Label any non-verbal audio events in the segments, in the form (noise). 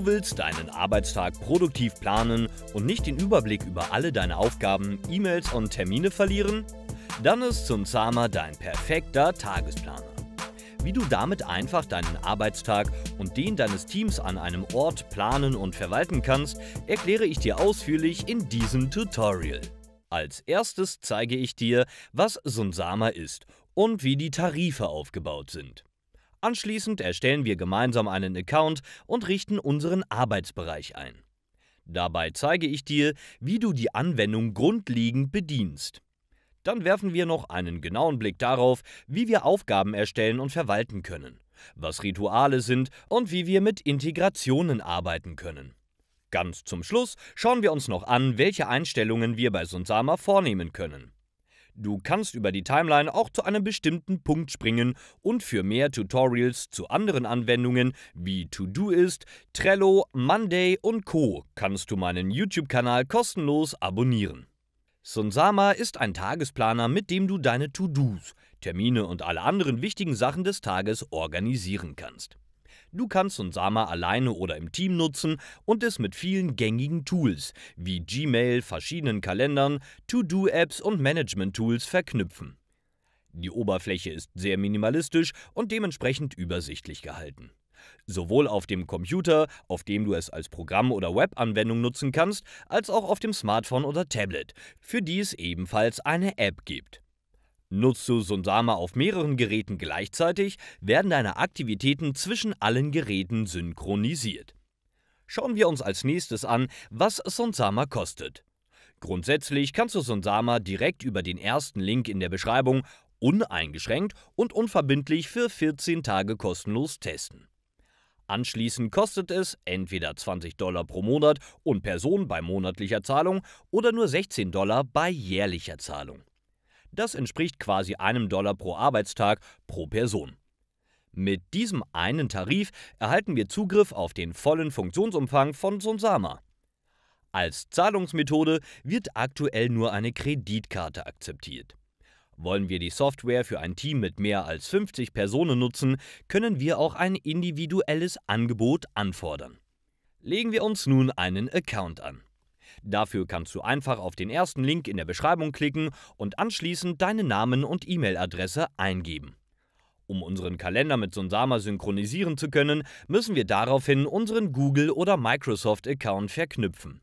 Du willst deinen Arbeitstag produktiv planen und nicht den Überblick über alle deine Aufgaben, E-Mails und Termine verlieren? Dann ist Zunzama dein perfekter Tagesplaner. Wie du damit einfach deinen Arbeitstag und den deines Teams an einem Ort planen und verwalten kannst, erkläre ich dir ausführlich in diesem Tutorial. Als erstes zeige ich dir, was Sunsama ist und wie die Tarife aufgebaut sind. Anschließend erstellen wir gemeinsam einen Account und richten unseren Arbeitsbereich ein. Dabei zeige ich dir, wie du die Anwendung grundlegend bedienst. Dann werfen wir noch einen genauen Blick darauf, wie wir Aufgaben erstellen und verwalten können, was Rituale sind und wie wir mit Integrationen arbeiten können. Ganz zum Schluss schauen wir uns noch an, welche Einstellungen wir bei Sonsama vornehmen können. Du kannst über die Timeline auch zu einem bestimmten Punkt springen und für mehr Tutorials zu anderen Anwendungen wie Todoist, Trello, Monday und Co. kannst du meinen YouTube-Kanal kostenlos abonnieren. Sunsama ist ein Tagesplaner, mit dem du deine To-Dos, Termine und alle anderen wichtigen Sachen des Tages organisieren kannst. Du kannst Unsama alleine oder im Team nutzen und es mit vielen gängigen Tools wie Gmail, verschiedenen Kalendern, To-Do-Apps und Management-Tools verknüpfen. Die Oberfläche ist sehr minimalistisch und dementsprechend übersichtlich gehalten. Sowohl auf dem Computer, auf dem du es als Programm oder Webanwendung nutzen kannst, als auch auf dem Smartphone oder Tablet, für die es ebenfalls eine App gibt. Nutzt du Sonsama auf mehreren Geräten gleichzeitig, werden deine Aktivitäten zwischen allen Geräten synchronisiert. Schauen wir uns als nächstes an, was Sonsama kostet. Grundsätzlich kannst du Sonsama direkt über den ersten Link in der Beschreibung uneingeschränkt und unverbindlich für 14 Tage kostenlos testen. Anschließend kostet es entweder 20 Dollar pro Monat und Person bei monatlicher Zahlung oder nur 16 Dollar bei jährlicher Zahlung. Das entspricht quasi einem Dollar pro Arbeitstag pro Person. Mit diesem einen Tarif erhalten wir Zugriff auf den vollen Funktionsumfang von Sonsama. Als Zahlungsmethode wird aktuell nur eine Kreditkarte akzeptiert. Wollen wir die Software für ein Team mit mehr als 50 Personen nutzen, können wir auch ein individuelles Angebot anfordern. Legen wir uns nun einen Account an. Dafür kannst du einfach auf den ersten Link in der Beschreibung klicken und anschließend deinen Namen und E-Mail-Adresse eingeben. Um unseren Kalender mit Sonsama synchronisieren zu können, müssen wir daraufhin unseren Google- oder Microsoft-Account verknüpfen.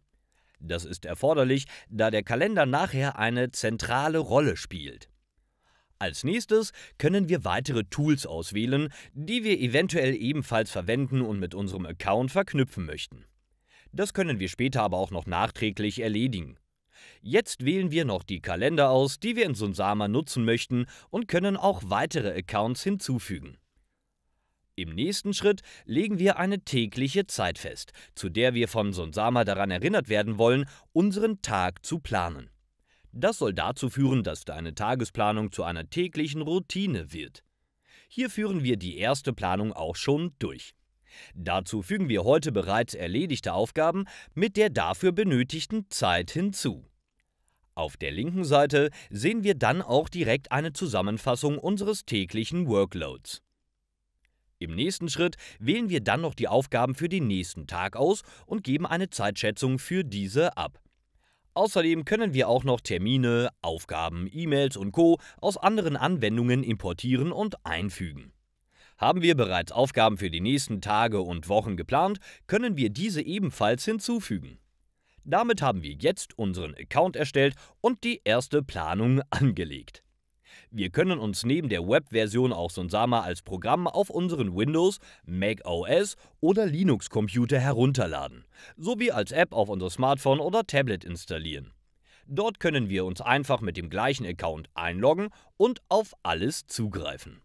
Das ist erforderlich, da der Kalender nachher eine zentrale Rolle spielt. Als nächstes können wir weitere Tools auswählen, die wir eventuell ebenfalls verwenden und mit unserem Account verknüpfen möchten. Das können wir später aber auch noch nachträglich erledigen. Jetzt wählen wir noch die Kalender aus, die wir in Sunsama nutzen möchten und können auch weitere Accounts hinzufügen. Im nächsten Schritt legen wir eine tägliche Zeit fest, zu der wir von Sonsama daran erinnert werden wollen, unseren Tag zu planen. Das soll dazu führen, dass deine Tagesplanung zu einer täglichen Routine wird. Hier führen wir die erste Planung auch schon durch. Dazu fügen wir heute bereits erledigte Aufgaben mit der dafür benötigten Zeit hinzu. Auf der linken Seite sehen wir dann auch direkt eine Zusammenfassung unseres täglichen Workloads. Im nächsten Schritt wählen wir dann noch die Aufgaben für den nächsten Tag aus und geben eine Zeitschätzung für diese ab. Außerdem können wir auch noch Termine, Aufgaben, E-Mails und Co aus anderen Anwendungen importieren und einfügen. Haben wir bereits Aufgaben für die nächsten Tage und Wochen geplant, können wir diese ebenfalls hinzufügen. Damit haben wir jetzt unseren Account erstellt und die erste Planung (laughs) angelegt. Wir können uns neben der Webversion auch Sonsama als Programm auf unseren Windows, Mac OS oder Linux-Computer herunterladen, sowie als App auf unser Smartphone oder Tablet installieren. Dort können wir uns einfach mit dem gleichen Account einloggen und auf alles zugreifen.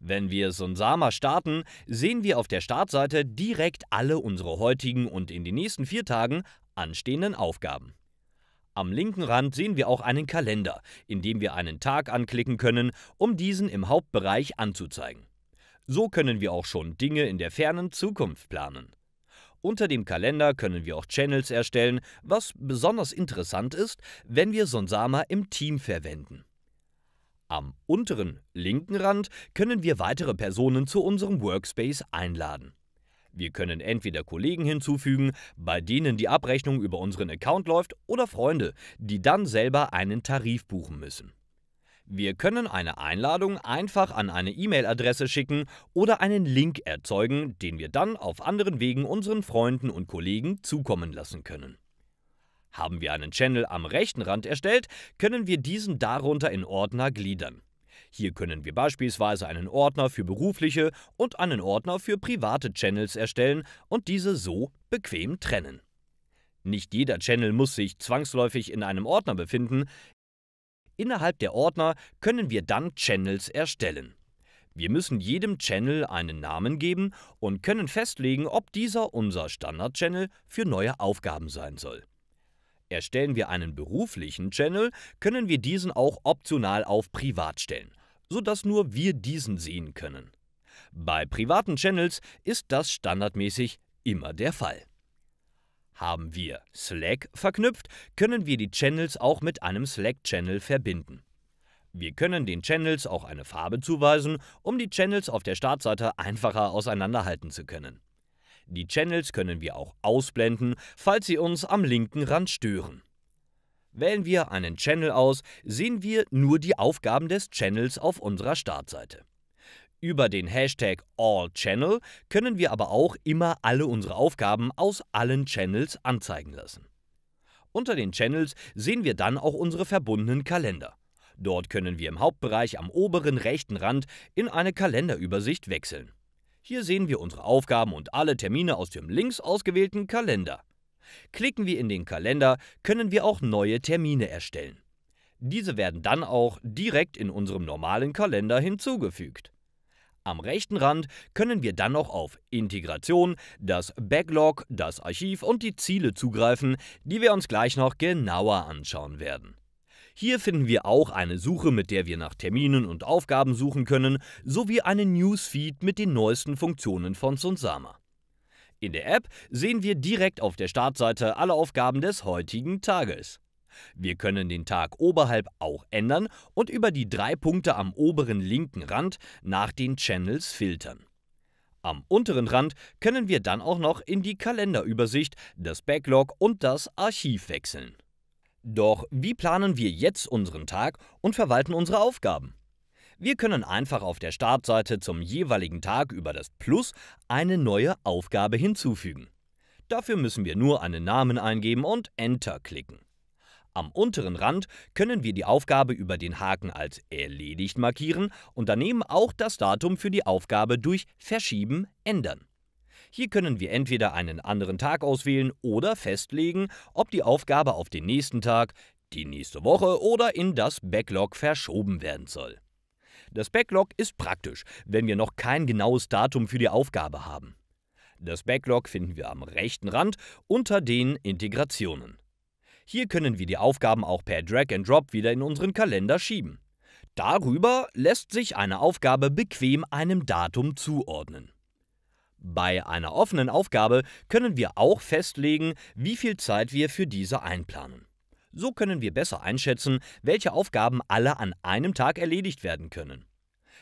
Wenn wir Sonsama starten, sehen wir auf der Startseite direkt alle unsere heutigen und in den nächsten vier Tagen anstehenden Aufgaben. Am linken Rand sehen wir auch einen Kalender, in dem wir einen Tag anklicken können, um diesen im Hauptbereich anzuzeigen. So können wir auch schon Dinge in der fernen Zukunft planen. Unter dem Kalender können wir auch Channels erstellen, was besonders interessant ist, wenn wir Sonsama im Team verwenden. Am unteren linken Rand können wir weitere Personen zu unserem Workspace einladen. Wir können entweder Kollegen hinzufügen, bei denen die Abrechnung über unseren Account läuft, oder Freunde, die dann selber einen Tarif buchen müssen. Wir können eine Einladung einfach an eine E-Mail-Adresse schicken oder einen Link erzeugen, den wir dann auf anderen Wegen unseren Freunden und Kollegen zukommen lassen können. Haben wir einen Channel am rechten Rand erstellt, können wir diesen darunter in Ordner gliedern. Hier können wir beispielsweise einen Ordner für berufliche und einen Ordner für private Channels erstellen und diese so bequem trennen. Nicht jeder Channel muss sich zwangsläufig in einem Ordner befinden. Innerhalb der Ordner können wir dann Channels erstellen. Wir müssen jedem Channel einen Namen geben und können festlegen, ob dieser unser Standard-Channel für neue Aufgaben sein soll. Erstellen wir einen beruflichen Channel, können wir diesen auch optional auf Privat stellen, sodass nur wir diesen sehen können. Bei privaten Channels ist das standardmäßig immer der Fall. Haben wir Slack verknüpft, können wir die Channels auch mit einem Slack-Channel verbinden. Wir können den Channels auch eine Farbe zuweisen, um die Channels auf der Startseite einfacher auseinanderhalten zu können. Die Channels können wir auch ausblenden, falls sie uns am linken Rand stören. Wählen wir einen Channel aus, sehen wir nur die Aufgaben des Channels auf unserer Startseite. Über den Hashtag AllChannel können wir aber auch immer alle unsere Aufgaben aus allen Channels anzeigen lassen. Unter den Channels sehen wir dann auch unsere verbundenen Kalender. Dort können wir im Hauptbereich am oberen rechten Rand in eine Kalenderübersicht wechseln. Hier sehen wir unsere Aufgaben und alle Termine aus dem links ausgewählten Kalender. Klicken wir in den Kalender, können wir auch neue Termine erstellen. Diese werden dann auch direkt in unserem normalen Kalender hinzugefügt. Am rechten Rand können wir dann noch auf Integration, das Backlog, das Archiv und die Ziele zugreifen, die wir uns gleich noch genauer anschauen werden. Hier finden wir auch eine Suche, mit der wir nach Terminen und Aufgaben suchen können, sowie einen Newsfeed mit den neuesten Funktionen von Sonsama. In der App sehen wir direkt auf der Startseite alle Aufgaben des heutigen Tages. Wir können den Tag oberhalb auch ändern und über die drei Punkte am oberen linken Rand nach den Channels filtern. Am unteren Rand können wir dann auch noch in die Kalenderübersicht, das Backlog und das Archiv wechseln. Doch wie planen wir jetzt unseren Tag und verwalten unsere Aufgaben? Wir können einfach auf der Startseite zum jeweiligen Tag über das Plus eine neue Aufgabe hinzufügen. Dafür müssen wir nur einen Namen eingeben und Enter klicken. Am unteren Rand können wir die Aufgabe über den Haken als erledigt markieren und daneben auch das Datum für die Aufgabe durch Verschieben ändern. Hier können wir entweder einen anderen Tag auswählen oder festlegen, ob die Aufgabe auf den nächsten Tag, die nächste Woche oder in das Backlog verschoben werden soll. Das Backlog ist praktisch, wenn wir noch kein genaues Datum für die Aufgabe haben. Das Backlog finden wir am rechten Rand unter den Integrationen. Hier können wir die Aufgaben auch per Drag and Drop wieder in unseren Kalender schieben. Darüber lässt sich eine Aufgabe bequem einem Datum zuordnen. Bei einer offenen Aufgabe können wir auch festlegen, wie viel Zeit wir für diese einplanen. So können wir besser einschätzen, welche Aufgaben alle an einem Tag erledigt werden können.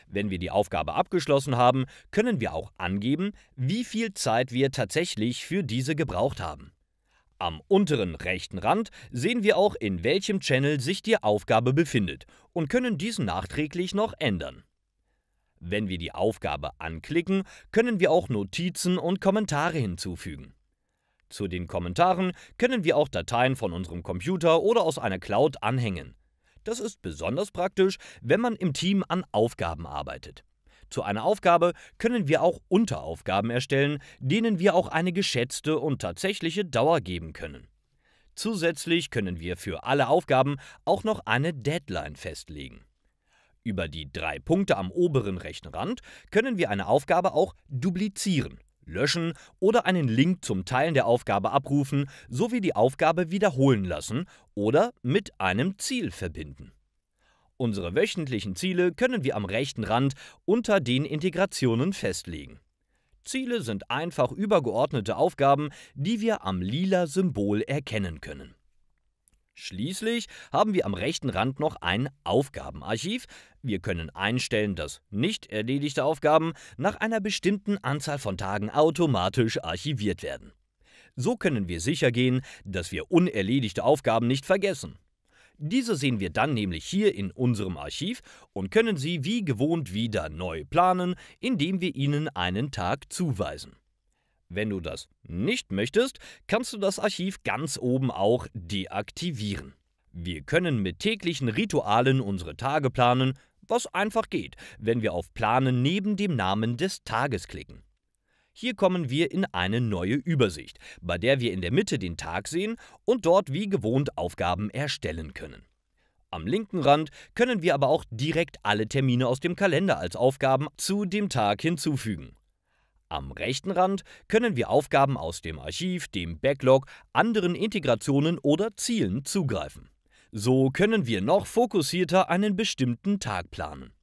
Wenn wir die Aufgabe abgeschlossen haben, können wir auch angeben, wie viel Zeit wir tatsächlich für diese gebraucht haben. Am unteren rechten Rand sehen wir auch, in welchem Channel sich die Aufgabe befindet und können diesen nachträglich noch ändern. Wenn wir die Aufgabe anklicken, können wir auch Notizen und Kommentare hinzufügen. Zu den Kommentaren können wir auch Dateien von unserem Computer oder aus einer Cloud anhängen. Das ist besonders praktisch, wenn man im Team an Aufgaben arbeitet. Zu einer Aufgabe können wir auch Unteraufgaben erstellen, denen wir auch eine geschätzte und tatsächliche Dauer geben können. Zusätzlich können wir für alle Aufgaben auch noch eine Deadline festlegen. Über die drei Punkte am oberen rechten Rand können wir eine Aufgabe auch duplizieren, löschen oder einen Link zum Teilen der Aufgabe abrufen sowie die Aufgabe wiederholen lassen oder mit einem Ziel verbinden. Unsere wöchentlichen Ziele können wir am rechten Rand unter den Integrationen festlegen. Ziele sind einfach übergeordnete Aufgaben, die wir am lila Symbol erkennen können. Schließlich haben wir am rechten Rand noch ein Aufgabenarchiv. Wir können einstellen, dass nicht erledigte Aufgaben nach einer bestimmten Anzahl von Tagen automatisch archiviert werden. So können wir sicher gehen, dass wir unerledigte Aufgaben nicht vergessen. Diese sehen wir dann nämlich hier in unserem Archiv und können sie wie gewohnt wieder neu planen, indem wir ihnen einen Tag zuweisen. Wenn du das nicht möchtest, kannst du das Archiv ganz oben auch deaktivieren. Wir können mit täglichen Ritualen unsere Tage planen, was einfach geht, wenn wir auf Planen neben dem Namen des Tages klicken. Hier kommen wir in eine neue Übersicht, bei der wir in der Mitte den Tag sehen und dort wie gewohnt Aufgaben erstellen können. Am linken Rand können wir aber auch direkt alle Termine aus dem Kalender als Aufgaben zu dem Tag hinzufügen. Am rechten Rand können wir Aufgaben aus dem Archiv, dem Backlog, anderen Integrationen oder Zielen zugreifen. So können wir noch fokussierter einen bestimmten Tag planen.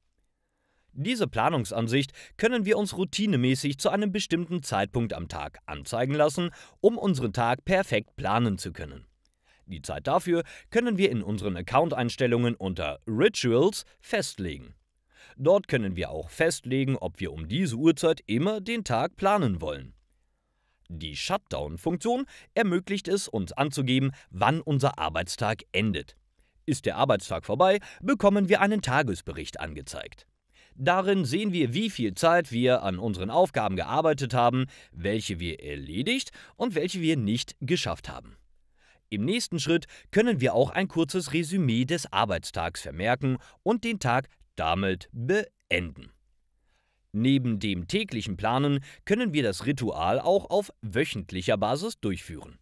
Diese Planungsansicht können wir uns routinemäßig zu einem bestimmten Zeitpunkt am Tag anzeigen lassen, um unseren Tag perfekt planen zu können. Die Zeit dafür können wir in unseren Account-Einstellungen unter Rituals festlegen. Dort können wir auch festlegen, ob wir um diese Uhrzeit immer den Tag planen wollen. Die Shutdown-Funktion ermöglicht es, uns anzugeben, wann unser Arbeitstag endet. Ist der Arbeitstag vorbei, bekommen wir einen Tagesbericht angezeigt. Darin sehen wir, wie viel Zeit wir an unseren Aufgaben gearbeitet haben, welche wir erledigt und welche wir nicht geschafft haben. Im nächsten Schritt können wir auch ein kurzes Resümee des Arbeitstags vermerken und den Tag damit beenden. Neben dem täglichen Planen können wir das Ritual auch auf wöchentlicher Basis durchführen.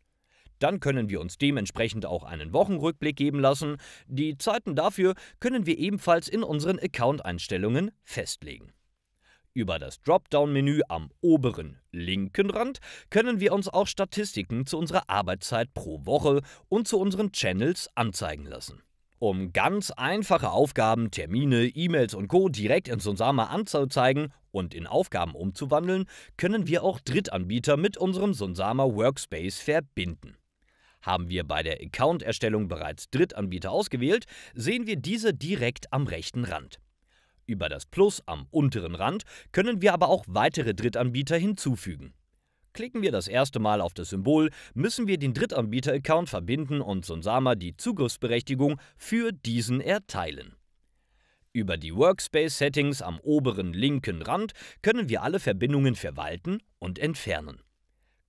Dann können wir uns dementsprechend auch einen Wochenrückblick geben lassen. Die Zeiten dafür können wir ebenfalls in unseren Account-Einstellungen festlegen. Über das Dropdown-Menü am oberen linken Rand können wir uns auch Statistiken zu unserer Arbeitszeit pro Woche und zu unseren Channels anzeigen lassen um ganz einfache Aufgaben, Termine, E-Mails und Co. direkt in Sonsama anzuzeigen und in Aufgaben umzuwandeln, können wir auch Drittanbieter mit unserem Sonsama Workspace verbinden. Haben wir bei der Account-Erstellung bereits Drittanbieter ausgewählt, sehen wir diese direkt am rechten Rand. Über das Plus am unteren Rand können wir aber auch weitere Drittanbieter hinzufügen. Klicken wir das erste Mal auf das Symbol, müssen wir den Drittanbieter-Account verbinden und Sonsama die Zugriffsberechtigung für diesen erteilen. Über die Workspace-Settings am oberen linken Rand können wir alle Verbindungen verwalten und entfernen.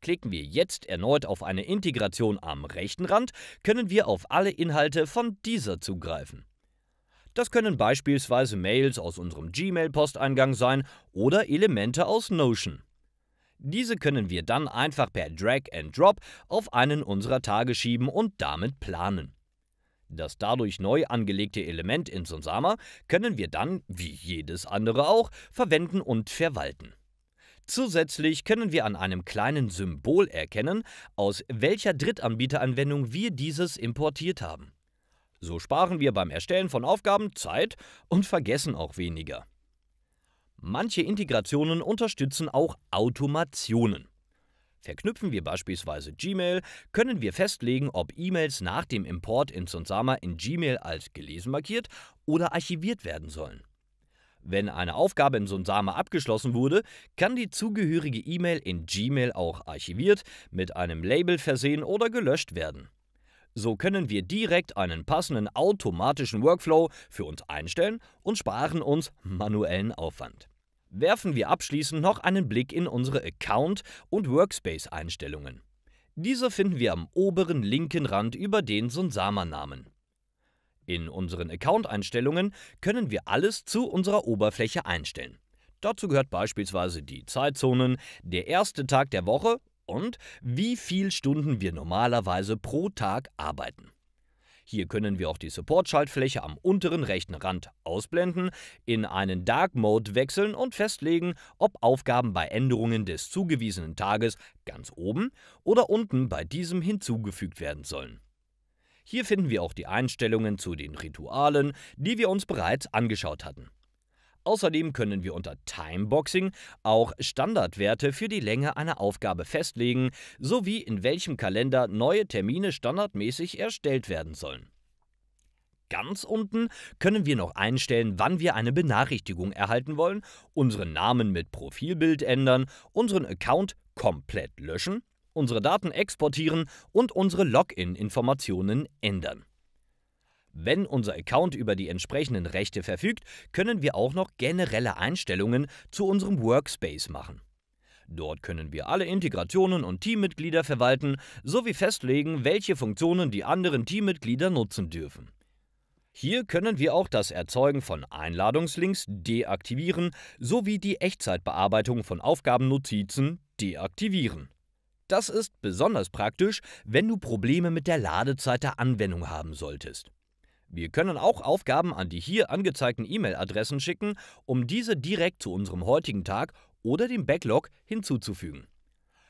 Klicken wir jetzt erneut auf eine Integration am rechten Rand, können wir auf alle Inhalte von dieser zugreifen. Das können beispielsweise Mails aus unserem Gmail-Posteingang sein oder Elemente aus Notion. Diese können wir dann einfach per Drag and Drop auf einen unserer Tage schieben und damit planen. Das dadurch neu angelegte Element in Sonsama können wir dann, wie jedes andere auch, verwenden und verwalten. Zusätzlich können wir an einem kleinen Symbol erkennen, aus welcher Drittanbieteranwendung wir dieses importiert haben. So sparen wir beim Erstellen von Aufgaben Zeit und vergessen auch weniger. Manche Integrationen unterstützen auch Automationen. Verknüpfen wir beispielsweise Gmail, können wir festlegen, ob E-Mails nach dem Import in Sonsama in Gmail als gelesen markiert oder archiviert werden sollen. Wenn eine Aufgabe in Sonsama abgeschlossen wurde, kann die zugehörige E-Mail in Gmail auch archiviert, mit einem Label versehen oder gelöscht werden. So können wir direkt einen passenden automatischen Workflow für uns einstellen und sparen uns manuellen Aufwand werfen wir abschließend noch einen Blick in unsere Account- und Workspace-Einstellungen. Diese finden wir am oberen linken Rand über den Sonsama-Namen. In unseren Account-Einstellungen können wir alles zu unserer Oberfläche einstellen. Dazu gehört beispielsweise die Zeitzonen, der erste Tag der Woche und wie viele Stunden wir normalerweise pro Tag arbeiten. Hier können wir auch die Support-Schaltfläche am unteren rechten Rand ausblenden, in einen Dark Mode wechseln und festlegen, ob Aufgaben bei Änderungen des zugewiesenen Tages ganz oben oder unten bei diesem hinzugefügt werden sollen. Hier finden wir auch die Einstellungen zu den Ritualen, die wir uns bereits angeschaut hatten. Außerdem können wir unter Timeboxing auch Standardwerte für die Länge einer Aufgabe festlegen, sowie in welchem Kalender neue Termine standardmäßig erstellt werden sollen. Ganz unten können wir noch einstellen, wann wir eine Benachrichtigung erhalten wollen, unseren Namen mit Profilbild ändern, unseren Account komplett löschen, unsere Daten exportieren und unsere Login-Informationen ändern. Wenn unser Account über die entsprechenden Rechte verfügt, können wir auch noch generelle Einstellungen zu unserem Workspace machen. Dort können wir alle Integrationen und Teammitglieder verwalten sowie festlegen, welche Funktionen die anderen Teammitglieder nutzen dürfen. Hier können wir auch das Erzeugen von Einladungslinks deaktivieren sowie die Echtzeitbearbeitung von Aufgabennotizen deaktivieren. Das ist besonders praktisch, wenn du Probleme mit der Ladezeit der Anwendung haben solltest. Wir können auch Aufgaben an die hier angezeigten E-Mail-Adressen schicken, um diese direkt zu unserem heutigen Tag oder dem Backlog hinzuzufügen.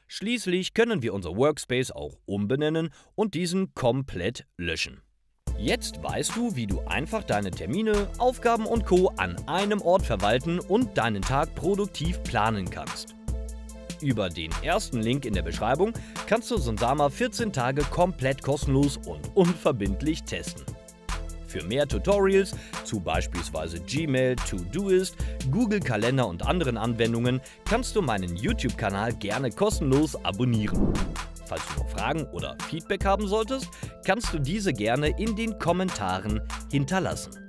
Schließlich können wir unser Workspace auch umbenennen und diesen komplett löschen. Jetzt weißt du, wie du einfach deine Termine, Aufgaben und Co. an einem Ort verwalten und deinen Tag produktiv planen kannst. Über den ersten Link in der Beschreibung kannst du Sonsama 14 Tage komplett kostenlos und unverbindlich testen. Für mehr Tutorials zu beispielsweise Gmail, Todoist, Google Kalender und anderen Anwendungen kannst du meinen YouTube-Kanal gerne kostenlos abonnieren. Falls du noch Fragen oder Feedback haben solltest, kannst du diese gerne in den Kommentaren hinterlassen.